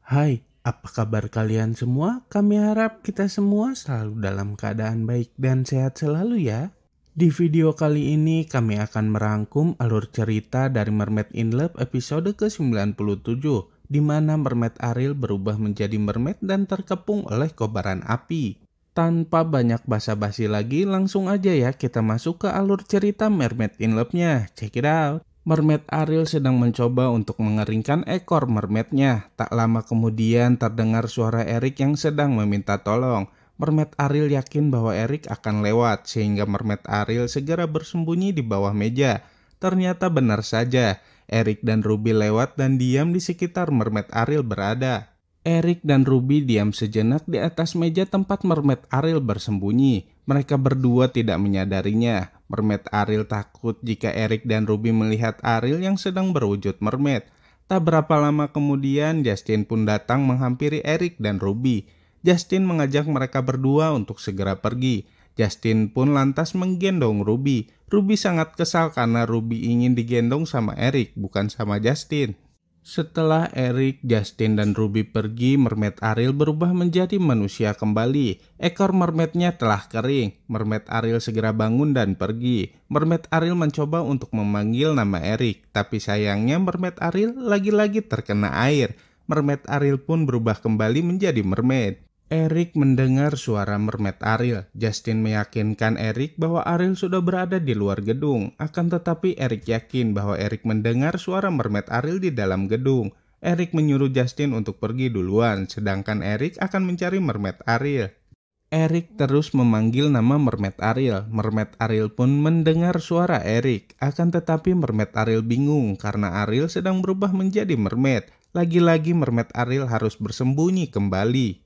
Hai, apa kabar kalian semua? Kami harap kita semua selalu dalam keadaan baik dan sehat selalu ya. Di video kali ini kami akan merangkum alur cerita dari Mermaid in Love episode ke-97 di mana Mermaid Ariel berubah menjadi mermaid dan terkepung oleh kobaran api. Tanpa banyak basa-basi lagi, langsung aja ya kita masuk ke alur cerita Mermaid in Love-nya. Check it out! Mermaid Ariel sedang mencoba untuk mengeringkan ekor mermaidnya. Tak lama kemudian terdengar suara Eric yang sedang meminta tolong. Mermaid Ariel yakin bahwa Eric akan lewat sehingga Mermaid Ariel segera bersembunyi di bawah meja. Ternyata benar saja, Eric dan Ruby lewat dan diam di sekitar Mermaid Ariel berada. Eric dan Ruby diam sejenak di atas meja tempat mermet Ariel bersembunyi. Mereka berdua tidak menyadarinya. Mermet Ariel takut jika Eric dan Ruby melihat Ariel yang sedang berwujud mermet. Tak berapa lama kemudian, Justin pun datang menghampiri Eric dan Ruby. Justin mengajak mereka berdua untuk segera pergi. Justin pun lantas menggendong Ruby. Ruby sangat kesal karena Ruby ingin digendong sama Eric bukan sama Justin. Setelah Eric, Justin, dan Ruby pergi, mermaid Ariel berubah menjadi manusia kembali. Ekor mermaidnya telah kering. Mermaid Ariel segera bangun dan pergi. Mermaid Ariel mencoba untuk memanggil nama Eric, tapi sayangnya mermaid Ariel lagi-lagi terkena air. Mermaid Ariel pun berubah kembali menjadi mermaid. Eric mendengar suara mermet Ariel. Justin meyakinkan Eric bahwa Ariel sudah berada di luar gedung. Akan tetapi Eric yakin bahwa Eric mendengar suara mermet Ariel di dalam gedung. Eric menyuruh Justin untuk pergi duluan, sedangkan Eric akan mencari mermet Ariel. Eric terus memanggil nama mermet Ariel. Mermet Ariel pun mendengar suara Eric. Akan tetapi mermet Ariel bingung karena Ariel sedang berubah menjadi mermet. Lagi-lagi mermet Ariel harus bersembunyi kembali.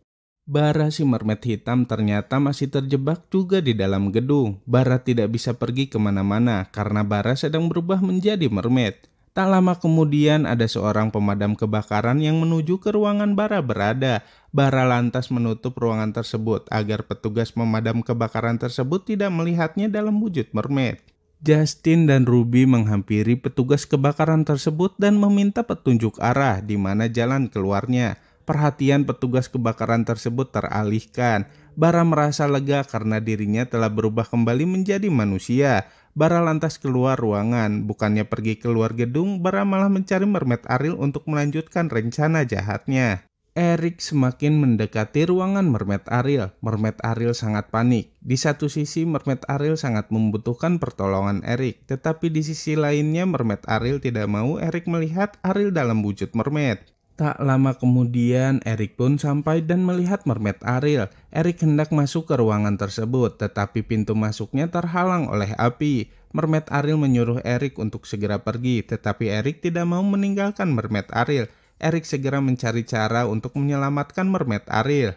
Bara si mermet hitam ternyata masih terjebak juga di dalam gedung. Bara tidak bisa pergi kemana-mana karena Bara sedang berubah menjadi mermet. Tak lama kemudian ada seorang pemadam kebakaran yang menuju ke ruangan bara berada. Bara lantas menutup ruangan tersebut agar petugas pemadam kebakaran tersebut tidak melihatnya dalam wujud mermet. Justin dan Ruby menghampiri petugas kebakaran tersebut dan meminta petunjuk arah di mana jalan keluarnya perhatian petugas kebakaran tersebut teralihkan. Bara merasa lega karena dirinya telah berubah kembali menjadi manusia. Bara lantas keluar ruangan, bukannya pergi keluar gedung, Bara malah mencari mermet Aril untuk melanjutkan rencana jahatnya. Eric semakin mendekati ruangan mermet Aril. Mermet Aril sangat panik. Di satu sisi, mermet Aril sangat membutuhkan pertolongan Eric, tetapi di sisi lainnya mermet Aril tidak mau Eric melihat Aril dalam wujud mermet. Tak lama kemudian, Eric pun sampai dan melihat mermaid Ariel. Eric hendak masuk ke ruangan tersebut, tetapi pintu masuknya terhalang oleh api. Mermaid Ariel menyuruh Eric untuk segera pergi, tetapi Eric tidak mau meninggalkan mermaid Ariel. Eric segera mencari cara untuk menyelamatkan mermaid Ariel.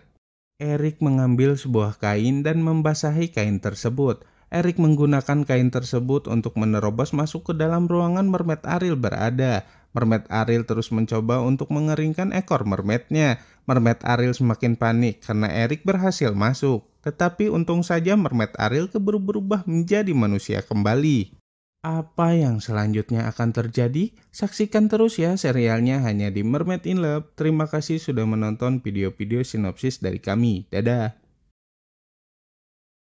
Eric mengambil sebuah kain dan membasahi kain tersebut. Eric menggunakan kain tersebut untuk menerobos masuk ke dalam ruangan mermet Ariel berada. Mermet Ariel terus mencoba untuk mengeringkan ekor mermetnya. Mermet Ariel semakin panik karena Eric berhasil masuk. Tetapi untung saja mermet Ariel keburu berubah menjadi manusia kembali. Apa yang selanjutnya akan terjadi? Saksikan terus ya serialnya hanya di Mermaid in Love. Terima kasih sudah menonton video-video sinopsis dari kami. Dadah!